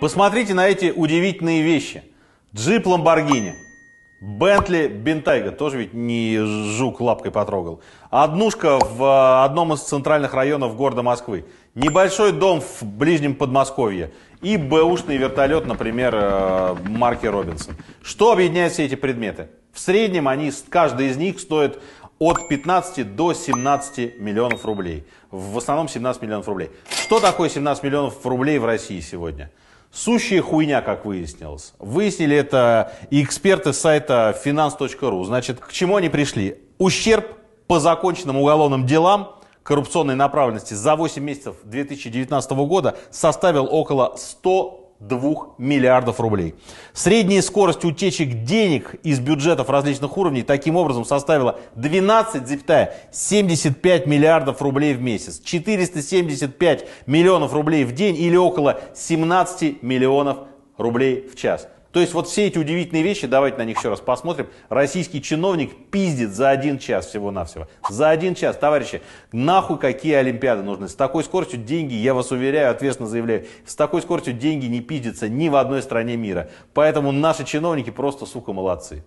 Посмотрите на эти удивительные вещи. Джип Ламборгини, Бентли Бентайга, тоже ведь не жук лапкой потрогал. Однушка в а, одном из центральных районов города Москвы. Небольшой дом в ближнем Подмосковье. И бэушный вертолет, например, э, марки Робинсон. Что объединяет все эти предметы? В среднем они, каждый из них стоит от 15 до 17 миллионов рублей. В основном 17 миллионов рублей. Что такое 17 миллионов рублей в России сегодня? Сущая хуйня, как выяснилось. Выяснили это эксперты сайта finance.ru. Значит, к чему они пришли? Ущерб по законченным уголовным делам коррупционной направленности за 8 месяцев 2019 года составил около 100 2 миллиардов рублей. Средняя скорость утечек денег из бюджетов различных уровней таким образом составила 12,75 миллиардов рублей в месяц, 475 миллионов рублей в день или около 17 миллионов рублей в час. То есть вот все эти удивительные вещи, давайте на них еще раз посмотрим. Российский чиновник пиздит за один час всего-навсего. За один час, товарищи, нахуй какие Олимпиады нужны. С такой скоростью деньги, я вас уверяю, ответственно заявляю, с такой скоростью деньги не пиздятся ни в одной стране мира. Поэтому наши чиновники просто, сука, молодцы.